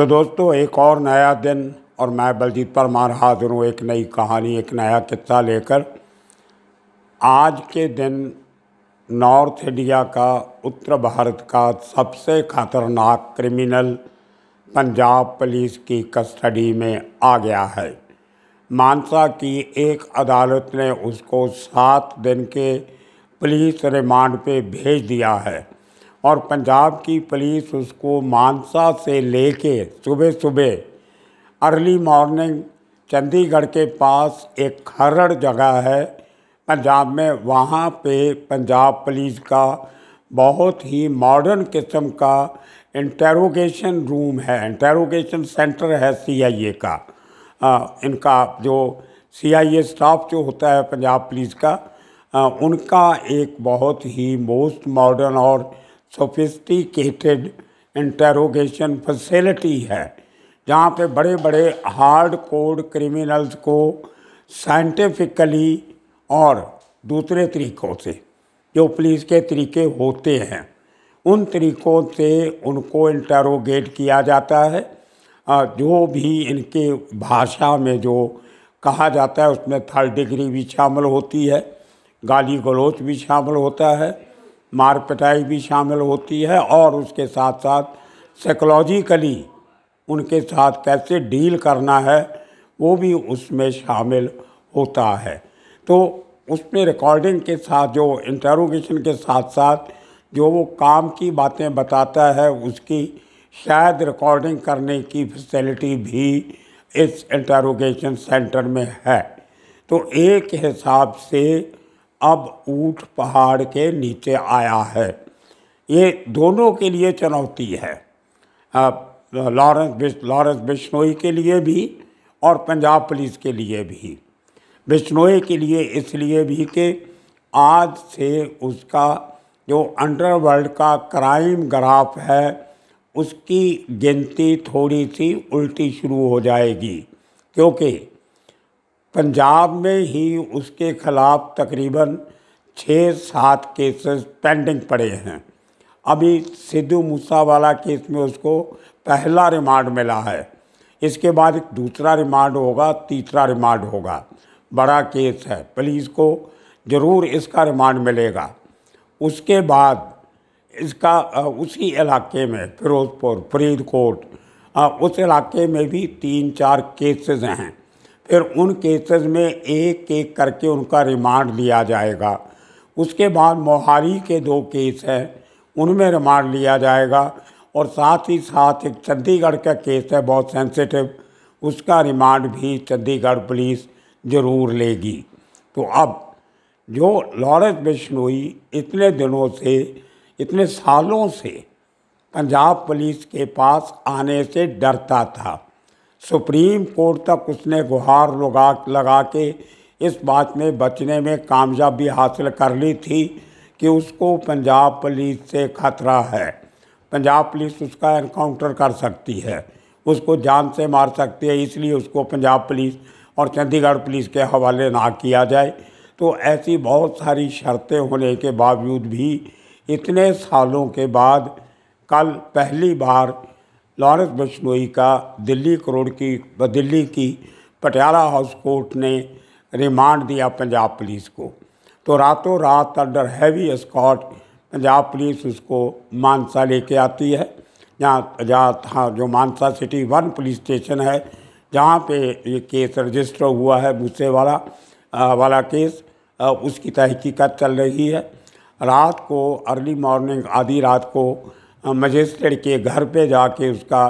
तो दोस्तों एक और नया दिन और मैं बलजीत परमार हाजिर हूँ एक नई कहानी एक नया किस्सा लेकर आज के दिन नॉर्थ इंडिया का उत्तर भारत का सबसे खतरनाक क्रिमिनल पंजाब पुलिस की कस्टडी में आ गया है मानसा की एक अदालत ने उसको सात दिन के पुलिस रिमांड पे भेज दिया है और पंजाब की पुलिस उसको मानसा से लेके सुबह सुबह अर्ली मॉर्निंग चंडीगढ़ के पास एक खरड़ जगह है पंजाब में वहाँ पे पंजाब पुलिस का बहुत ही मॉडर्न किस्म का इंटेरोगेशन रूम है इंटेरोगेशन सेंटर है सीआईए का आ, इनका जो सीआईए स्टाफ जो होता है पंजाब पुलिस का आ, उनका एक बहुत ही मोस्ट मॉडर्न और सोफिस्टिकेटेड इंटरोगेशन फैसिलिटी है जहाँ पे बड़े बड़े हार्ड कोड क्रिमिनल्स को साइंटिफिकली और दूसरे तरीक़ों से जो पुलिस के तरीके होते हैं उन तरीक़ों से उनको इंटरोगेट किया जाता है जो भी इनके भाषा में जो कहा जाता है उसमें थर्ड डिग्री भी शामिल होती है गाली गलोच भी शामिल होता है मार पिटाई भी शामिल होती है और उसके साथ साथ साइकोलॉजिकली उनके साथ कैसे डील करना है वो भी उसमें शामिल होता है तो उसमें रिकॉर्डिंग के साथ जो इंटरोगेशन के साथ साथ जो वो काम की बातें बताता है उसकी शायद रिकॉर्डिंग करने की फैसिलिटी भी इस इंटरोगेशन सेंटर में है तो एक हिसाब से अब ऊँट पहाड़ के नीचे आया है ये दोनों के लिए चुनौती है लॉरेंस लॉरेंस बिश्नोई के लिए भी और पंजाब पुलिस के लिए भी बिश्नोई के लिए इसलिए भी कि आज से उसका जो अंडरवर्ल्ड का क्राइम ग्राफ है उसकी गिनती थोड़ी सी उल्टी शुरू हो जाएगी क्योंकि पंजाब में ही उसके खिलाफ तकरीबन छः सात केसेस पेंडिंग पड़े हैं अभी सिद्धू मूसा वाला केस में उसको पहला रिमांड मिला है इसके बाद एक दूसरा रिमांड होगा तीसरा रिमांड होगा बड़ा केस है पुलिस को ज़रूर इसका रिमांड मिलेगा उसके बाद इसका उसी इलाके में फिरोज़पुर फरीदकोट उस इलाके में भी तीन चार केसेस हैं फिर उन केसेस में एक एक करके उनका रिमांड लिया जाएगा उसके बाद मोहारी के दो केस हैं उनमें रिमांड लिया जाएगा और साथ ही साथ एक चंडीगढ़ का केस है बहुत सेंसिटिव उसका रिमांड भी चंडीगढ़ पुलिस ज़रूर लेगी तो अब जो लॉरेंस बिश्नोई इतने दिनों से इतने सालों से पंजाब पुलिस के पास आने से डरता था सुप्रीम कोर्ट तक उसने गुहार लगा लगा के इस बात में बचने में कामयाबी हासिल कर ली थी कि उसको पंजाब पुलिस से खतरा है पंजाब पुलिस उसका इनकाउंटर कर सकती है उसको जान से मार सकती है इसलिए उसको पंजाब पुलिस और चंडीगढ़ पुलिस के हवाले ना किया जाए तो ऐसी बहुत सारी शर्तें होने के बावजूद भी इतने सालों के बाद कल पहली बार लॉरेंस बिश्नोई का दिल्ली करोड़ की दिल्ली की पटियाला हाउस कोर्ट ने रिमांड दिया पंजाब पुलिस को तो रातों रात under heavy escort Punjab police उसको मानसा लेके आती है जहाँ जहाँ हाँ जो Mansa city one police station है जहाँ पे ये केस रजिस्टर हुआ है मुझसे वाला आ, वाला केस आ, उसकी तहकीकत चल रही है रात को अर्ली मॉर्निंग आधी रात को मजिस्ट्रेट के घर पे जाके उसका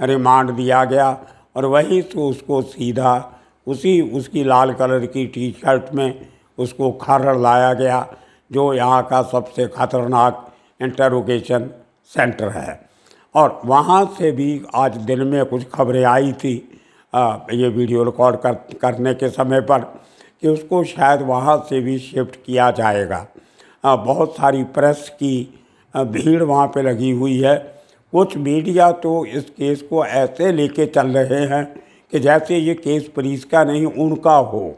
रिमांड दिया गया और वहीं से उसको सीधा उसी उसकी लाल कलर की टी शर्ट में उसको खरड़ लाया गया जो यहाँ का सबसे ख़तरनाक इंटरोगेशन सेंटर है और वहाँ से भी आज दिन में कुछ खबरें आई थी आ, ये वीडियो रिकॉर्ड कर, करने के समय पर कि उसको शायद वहाँ से भी शिफ्ट किया जाएगा आ, बहुत सारी प्रेस की भीड़ वहाँ पे लगी हुई है कुछ मीडिया तो इस केस को ऐसे लेके चल रहे हैं कि जैसे ये केस पुलिस का नहीं उनका हो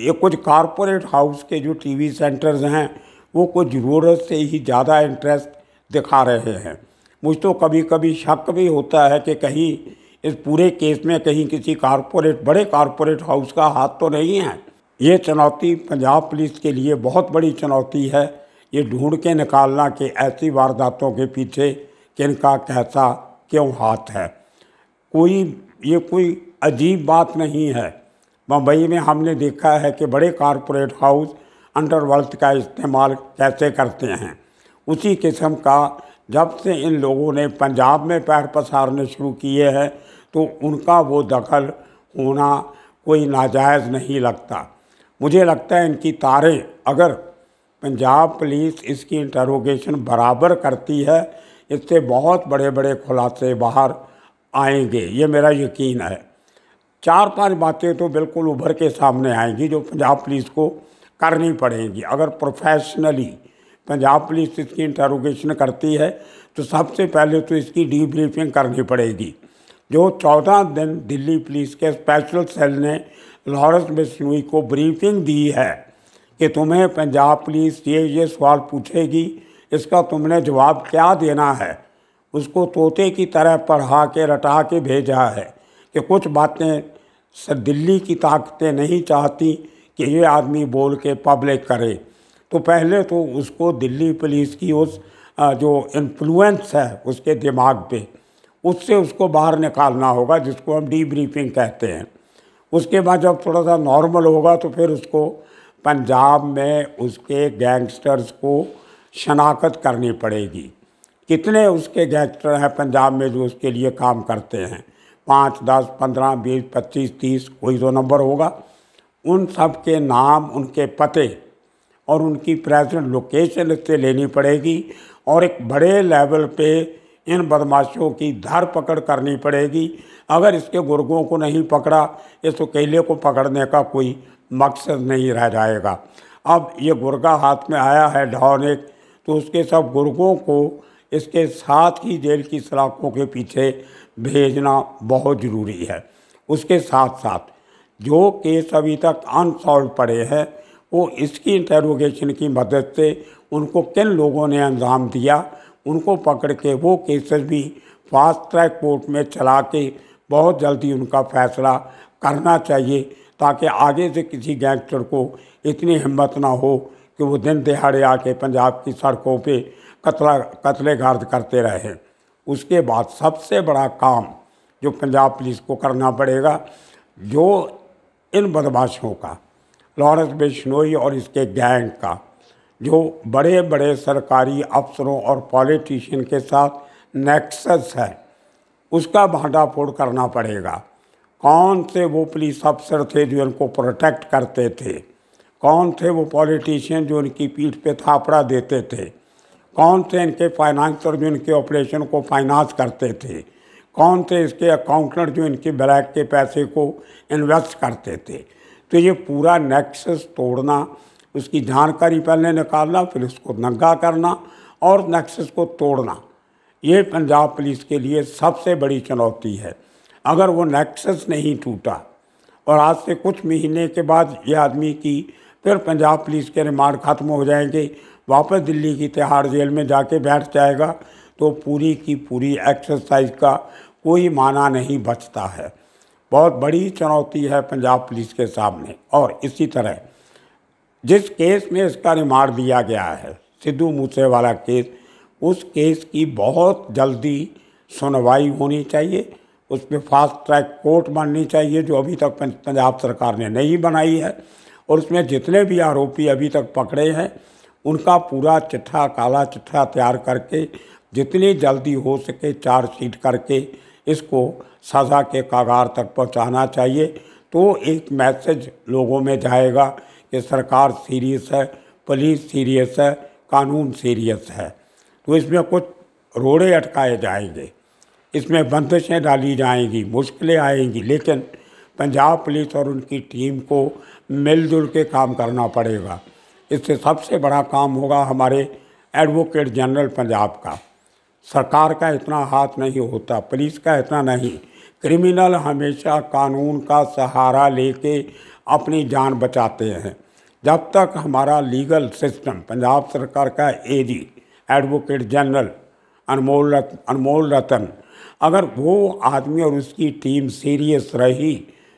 ये कुछ कारपोरेट हाउस के जो टीवी सेंटर्स हैं वो कुछ ज़रूरत से ही ज़्यादा इंटरेस्ट दिखा रहे हैं मुझ तो कभी कभी शक भी होता है कि कहीं इस पूरे केस में कहीं किसी कॉरपोरेट बड़े कॉरपोरेट हाउस का हाथ तो नहीं है ये चुनौती पंजाब पुलिस के लिए बहुत बड़ी चुनौती है ये ढूंढ के निकालना कि ऐसी वारदातों के पीछे किनका कैसा क्यों हाथ है कोई ये कोई अजीब बात नहीं है मुंबई में हमने देखा है कि बड़े कारपोरेट हाउस अंडरवर्ल्ड का इस्तेमाल कैसे करते हैं उसी किस्म का जब से इन लोगों ने पंजाब में पैर पसारने शुरू किए हैं तो उनका वो दखल होना कोई नाजायज़ नहीं लगता मुझे लगता है इनकी तारें अगर पंजाब पुलिस इसकी इंटरोगेशन बराबर करती है इससे बहुत बड़े बड़े खुलासे बाहर आएंगे ये मेरा यकीन है चार पांच बातें तो बिल्कुल उभर के सामने आएंगी जो पंजाब पुलिस को करनी पड़ेगी अगर प्रोफेशनली पंजाब पुलिस इसकी इंटरोगेशन करती है तो सबसे पहले तो इसकी डीब्रीफिंग करनी पड़ेगी जो चौदह दिन दिल्ली पुलिस के स्पेशल सेल ने लॉरेंस बिश्नोई को ब्रीफिंग दी है कि तुम्हें पंजाब पुलिस ये ये सवाल पूछेगी इसका तुमने जवाब क्या देना है उसको तोते की तरह पढ़ा के रटा के भेजा है कि कुछ बातें दिल्ली की ताकतें नहीं चाहती कि ये आदमी बोल के पब्लिक करे तो पहले तो उसको दिल्ली पुलिस की उस जो इन्फ्लुएंस है उसके दिमाग पे उससे उसको बाहर निकालना होगा जिसको हम डी ब्रीफिंग कहते हैं उसके बाद जब थोड़ा सा नॉर्मल होगा तो फिर उसको पंजाब में उसके गैंगस्टर्स को शनाख्त करनी पड़ेगी कितने उसके गैंगस्टर हैं पंजाब में जो उसके लिए काम करते हैं पाँच दस पंद्रह बीस पच्चीस तीस कोई तो नंबर होगा उन सब के नाम उनके पते और उनकी प्रेजेंट लोकेशन से लेनी पड़ेगी और एक बड़े लेवल पे इन बदमाशों की धर पकड़ करनी पड़ेगी अगर इसके गुर्गों को नहीं पकड़ा इस अकेले को पकड़ने का कोई मकसद नहीं रह जाएगा अब ये गुरगा हाथ में आया है ढौने एक तो उसके सब गुर्गों को इसके साथ ही जेल की सलाखों के पीछे भेजना बहुत ज़रूरी है उसके साथ साथ जो केस अभी तक अनसॉल्व पड़े हैं वो इसकी इंटेरोगेशन की मदद से उनको किन लोगों ने अंजाम दिया उनको पकड़ के वो केसेस भी फास्ट ट्रैक कोर्ट में चला के बहुत जल्दी उनका फैसला करना चाहिए ताकि आगे से किसी गैंगस्टर को इतनी हिम्मत ना हो कि वो दिन दिहाड़े आके पंजाब की सड़कों पे कतला कतले गर्द करते रहे उसके बाद सबसे बड़ा काम जो पंजाब पुलिस को करना पड़ेगा जो इन बदमाशों का लॉरेंस बिश्नोई और इसके गैंग का जो बड़े बड़े सरकारी अफसरों और पॉलिटिशियन के साथ नेक्सस है उसका भांडाफोड़ करना पड़ेगा कौन से वो पुलिस अफसर थे जो इनको प्रोटेक्ट करते थे कौन थे वो पॉलिटिशियन जो इनकी पीठ पे थापड़ा देते थे कौन थे इनके फाइनेंसर जो इनके ऑपरेशन को फाइनेंस करते थे कौन थे इसके अकाउंटेंट जो इनके ब्लैक के पैसे को इन्वेस्ट करते थे तो ये पूरा नेक्सस तोड़ना उसकी जानकारी पहले निकालना फिर उसको नंगा करना और नेक्सस को तोड़ना ये पंजाब पुलिस के लिए सबसे बड़ी चुनौती है अगर वो नेक्सस नहीं टूटा और आज से कुछ महीने के बाद ये आदमी की फिर पंजाब पुलिस के रिमांड ख़त्म हो जाएंगे वापस दिल्ली की तिहाड़ जेल में जाके बैठ जाएगा तो पूरी की पूरी एक्सरसाइज का कोई माना नहीं बचता है बहुत बड़ी चुनौती है पंजाब पुलिस के सामने और इसी तरह जिस केस में इसका रिमांड दिया गया है सिद्धू मूसेवाला केस उस केस की बहुत जल्दी सुनवाई होनी चाहिए उस पर फास्ट ट्रैक कोर्ट बननी चाहिए जो अभी तक पंजाब सरकार ने नहीं बनाई है और उसमें जितने भी आरोपी अभी तक पकड़े हैं उनका पूरा चिट्ठा काला चिट्ठा तैयार करके जितनी जल्दी हो सके चार्जशीट करके इसको सज़ा के कागार तक पहुंचाना चाहिए तो एक मैसेज लोगों में जाएगा कि सरकार सीरियस है पुलिस सीरियस है कानून सीरियस है तो इसमें कुछ रोड़े अटकाए जाएंगे इसमें बंदिशें डाली जाएंगी मुश्किलें आएंगी लेकिन पंजाब पुलिस और उनकी टीम को मिलजुल के काम करना पड़ेगा इससे सबसे बड़ा काम होगा हमारे एडवोकेट जनरल पंजाब का सरकार का इतना हाथ नहीं होता पुलिस का इतना नहीं क्रिमिनल हमेशा कानून का सहारा लेके अपनी जान बचाते हैं जब तक हमारा लीगल सिस्टम पंजाब सरकार का एजी एडवोकेट जनरल अनमोल रत, अनमोल रतन अगर वो आदमी और उसकी टीम सीरियस रही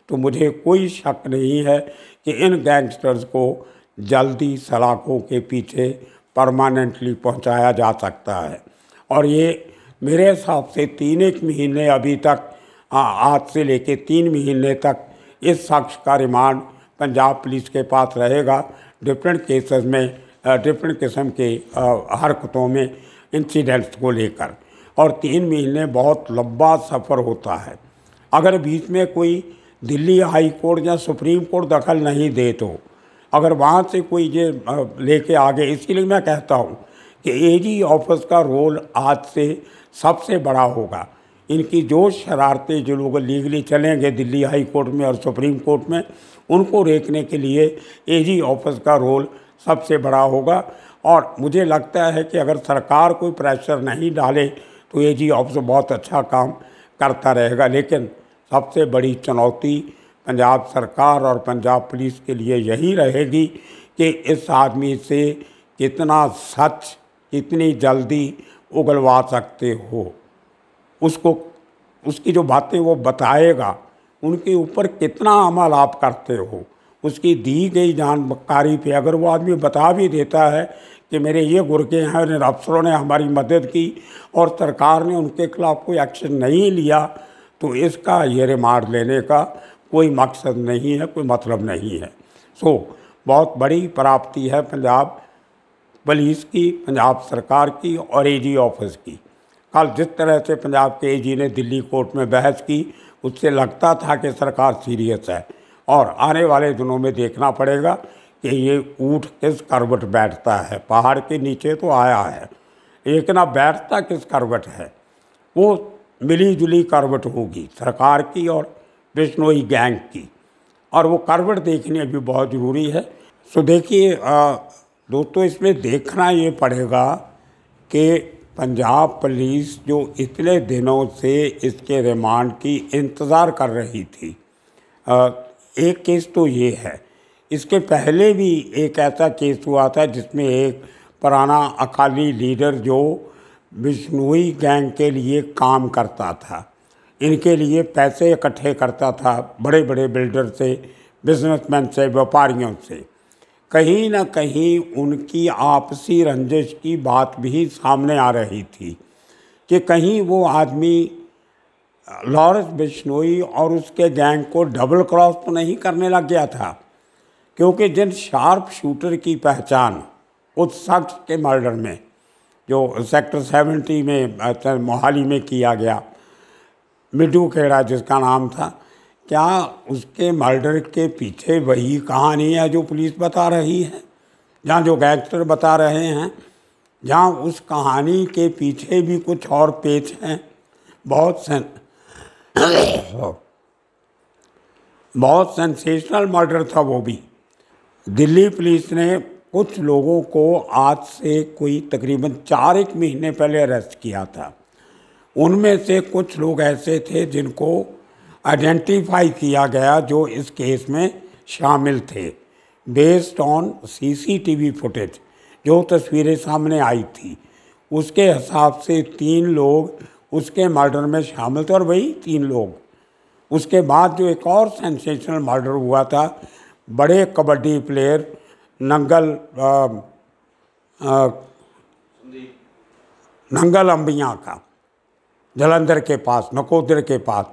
तो मुझे कोई शक नहीं है कि इन गैंगस्टर्स को जल्दी सलाखों के पीछे परमानेंटली पहुंचाया जा सकता है और ये मेरे हिसाब से तीन एक महीने अभी तक हाँ, आज से लेके तीन महीने तक इस शख्स का रिमांड पंजाब पुलिस के पास रहेगा डिफरेंट केसेस में डिफरेंट किस्म के हरकतों में इंसिडेंट्स को लेकर और तीन महीने बहुत लंबा सफ़र होता है अगर बीच में कोई दिल्ली हाई कोर्ट या सुप्रीम कोर्ट दखल नहीं दे तो अगर वहाँ से कोई ये लेके आ गए इसीलिए मैं कहता हूँ कि एजी ऑफिस का रोल आज से सबसे बड़ा होगा इनकी जो शरारतें जो लोग लीगली चलेंगे दिल्ली हाई कोर्ट में और सुप्रीम कोर्ट में उनको रेखने के लिए एजी ऑफिस का रोल सबसे बड़ा होगा और मुझे लगता है कि अगर सरकार कोई प्रेशर नहीं डाले तो ए जी ऑफिस बहुत अच्छा काम करता रहेगा लेकिन सबसे बड़ी चुनौती पंजाब सरकार और पंजाब पुलिस के लिए यही रहेगी कि इस आदमी से कितना सच कितनी जल्दी उगलवा सकते हो उसको उसकी जो बातें वो बताएगा उनके ऊपर कितना अमल आप करते हो उसकी दी गई जानकारी पे अगर वो आदमी बता भी देता है कि मेरे ये गुर्गे हैं और इन अफसरों ने हमारी मदद की और सरकार ने उनके खिलाफ कोई एक्शन नहीं लिया तो इसका ये रिमार्ड लेने का कोई मकसद नहीं है कोई मतलब नहीं है सो so, बहुत बड़ी प्राप्ति है पंजाब पुलिस की पंजाब सरकार की और एजी ऑफिस की कल जिस तरह से पंजाब के एजी ने दिल्ली कोर्ट में बहस की उससे लगता था कि सरकार सीरियस है और आने वाले दिनों में देखना पड़ेगा कि ये ऊँट किस करवट बैठता है पहाड़ के नीचे तो आया है लेकिन अब बैठता किस करवट है वो मिली जुली करवट होगी सरकार की और बिश्नोई गैंग की और वो करवट देखनी भी बहुत ज़रूरी है सो देखिए दोस्तों इसमें देखना ये पड़ेगा कि पंजाब पुलिस जो इतने दिनों से इसके रिमांड की इंतज़ार कर रही थी एक केस तो ये है इसके पहले भी एक ऐसा केस हुआ था जिसमें एक पुराना अकाली लीडर जो बिश्नोई गैंग के लिए काम करता था इनके लिए पैसे इकट्ठे करता था बड़े बड़े बिल्डर से बिजनेसमैन से व्यापारियों से कहीं ना कहीं उनकी आपसी रंजिश की बात भी सामने आ रही थी कि कहीं वो आदमी लॉरेंस बिश्नोई और उसके गैंग को डबल क्रॉस तो नहीं करने लग गया था क्योंकि जिन शार्प शूटर की पहचान उस शख्स के मर्डर में जो सेक्टर सेवेंटी में अच्छा, मोहाली में किया गया मिडू खेड़ा जिसका नाम था क्या उसके मर्डर के पीछे वही कहानी है जो पुलिस बता रही है जहाँ जो गैंगस्टर बता रहे हैं जहाँ उस कहानी के पीछे भी कुछ और पेच हैं बहुत सें बहुत सेंसेशनल मर्डर था वो भी दिल्ली पुलिस ने कुछ लोगों को आज से कोई तकरीबन चार एक महीने पहले अरेस्ट किया था उनमें से कुछ लोग ऐसे थे जिनको आइडेंटिफाई किया गया जो इस केस में शामिल थे बेस्ड ऑन सीसीटीवी फुटेज जो तस्वीरें सामने आई थी उसके हिसाब से तीन लोग उसके मर्डर में शामिल थे और वही तीन लोग उसके बाद जो एक और सेंसेशनल मर्डर हुआ था बड़े कबड्डी प्लेयर नंगल आ, आ, नंगल अम्बिया का जलंधर के पास नकोदर के पास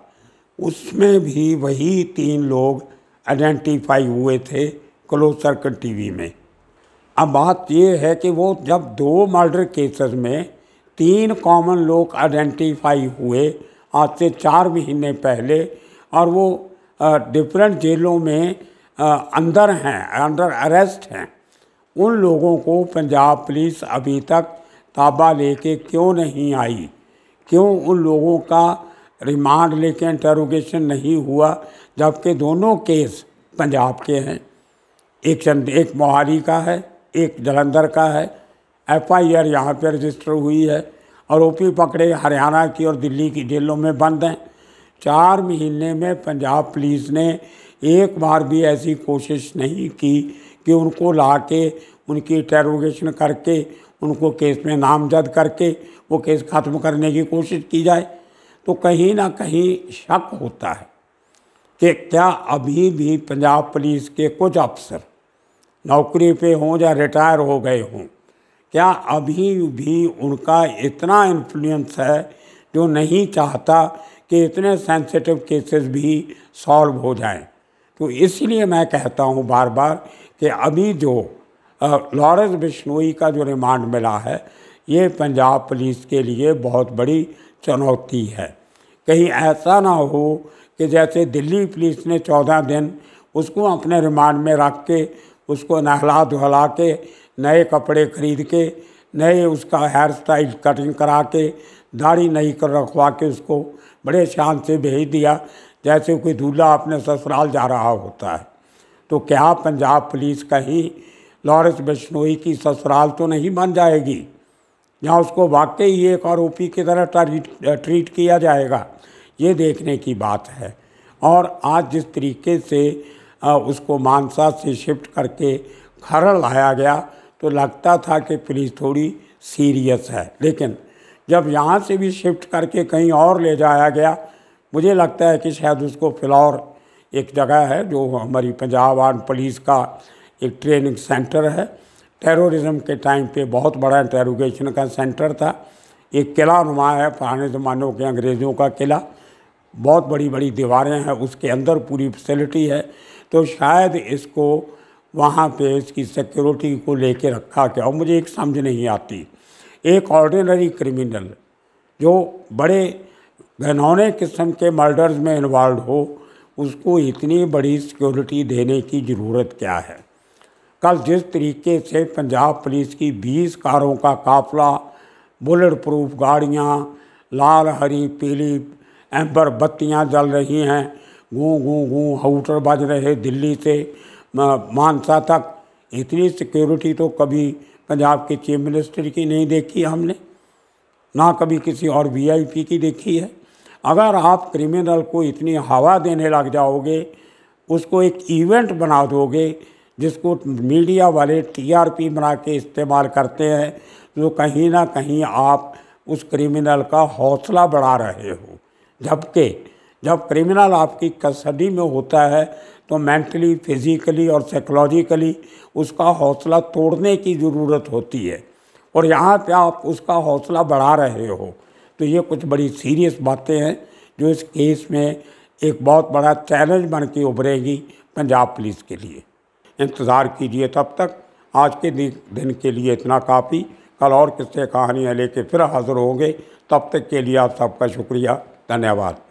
उसमें भी वही तीन लोग आइडेंटिफाई हुए थे क्लोज सर्कल टीवी में अब बात यह है कि वो जब दो मर्डर केसेस में तीन कॉमन लोग आइडेंटिफाई हुए आज से चार महीने पहले और वो डिफरेंट जेलों में अंदर हैं अंडर अरेस्ट हैं उन लोगों को पंजाब पुलिस अभी तक ताबा लेके क्यों नहीं आई क्यों उन लोगों का रिमांड लेके इंटरोगेशन नहीं हुआ जबकि दोनों केस पंजाब के हैं एक चंद एक मोहाली का है एक जलंधर का है एफ आई आर यहाँ पर रजिस्टर हुई है और ओपी पकड़े हरियाणा की और दिल्ली की जेलों में बंद हैं चार महीने में पंजाब पुलिस ने एक बार भी ऐसी कोशिश नहीं की कि उनको ला के उनकी इंटेरोगेशन करके उनको केस में नामजद करके वो केस ख़त्म करने की कोशिश की जाए तो कहीं ना कहीं शक होता है कि क्या अभी भी पंजाब पुलिस के कुछ अफसर नौकरी पे हों या रिटायर हो गए हों क्या अभी भी उनका इतना इन्फ्लुएंस है जो नहीं चाहता कि इतने सेंसिटिव केसेस भी सॉल्व हो जाएं तो इसलिए मैं कहता हूँ बार बार कि अभी जो लॉरेंस बिश्नोई का जो रिमांड मिला है ये पंजाब पुलिस के लिए बहुत बड़ी चुनौती है कहीं ऐसा ना हो कि जैसे दिल्ली पुलिस ने चौदह दिन उसको अपने रिमांड में रख के उसको नहला धुला के नए कपड़े खरीद के नए उसका हेयर स्टाइल कटिंग करा के दाढ़ी नहीं कर रखवा के उसको बड़े शान से भेज दिया जैसे कोई दूल्हा अपने ससुराल जा रहा होता है तो क्या पंजाब पुलिस कहीं लॉरेंस बिश्नोई की ससुराल तो नहीं बन जाएगी या उसको वाकई एक आरोपी की तरह ट्रीट ट्रीट किया जाएगा ये देखने की बात है और आज जिस तरीके से उसको मानसा से शिफ्ट करके खरड़ लाया गया तो लगता था कि पुलिस थोड़ी सीरियस है लेकिन जब यहाँ से भी शिफ्ट करके कहीं और ले जाया गया मुझे लगता है कि शायद उसको फिलौर एक जगह है जो हमारी पंजाब आर्म पुलिस का एक ट्रेनिंग सेंटर है टेररिज्म के टाइम पे बहुत बड़ा इंटेरोगेशन का सेंटर था एक किला नुमा है पुराने ज़मानों के अंग्रेज़ों का किला बहुत बड़ी बड़ी दीवारें हैं उसके अंदर पूरी फैसिलिटी है तो शायद इसको वहाँ पे इसकी सिक्योरिटी को लेके रखा गया और मुझे एक समझ नहीं आती एक ऑर्डिनरी क्रिमिनल जो बड़े घनौने किस्म के मर्डर्स में इन्वॉल्व हो उसको इतनी बड़ी सिक्योरिटी देने की ज़रूरत क्या है कल जिस तरीके से पंजाब पुलिस की 20 कारों का काफला बुलेट प्रूफ गाड़ियाँ लाल हरी पीली एम्बर बत्तियाँ जल रही हैं गूँ गूँ गूँ हाउटर बज रहे दिल्ली से मानसा तक इतनी सिक्योरिटी तो कभी पंजाब के चीफ मिनिस्टर की नहीं देखी हमने ना कभी किसी और वीआईपी की देखी है अगर आप क्रिमिनल को इतनी हवा देने लग जाओगे उसको एक इवेंट बना दोगे जिसको मीडिया वाले टीआरपी बना के इस्तेमाल करते हैं जो तो कहीं ना कहीं आप उस क्रिमिनल का हौसला बढ़ा रहे हो जबकि जब क्रिमिनल आपकी कस्टडी में होता है तो मेंटली फिज़िकली और साइकोलॉजिकली उसका हौसला तोड़ने की ज़रूरत होती है और यहाँ पे आप उसका हौसला बढ़ा रहे हो तो ये कुछ बड़ी सीरियस बातें हैं जो इस केस में एक बहुत बड़ा चैलेंज बन के उभरेगी पंजाब पुलिस के लिए इंतज़ार कीजिए तब तक आज के दिन के लिए इतना काफ़ी कल और किस्से कहानियाँ लेके फिर हाज़िर होंगे तब तक के लिए आप सबका शुक्रिया धन्यवाद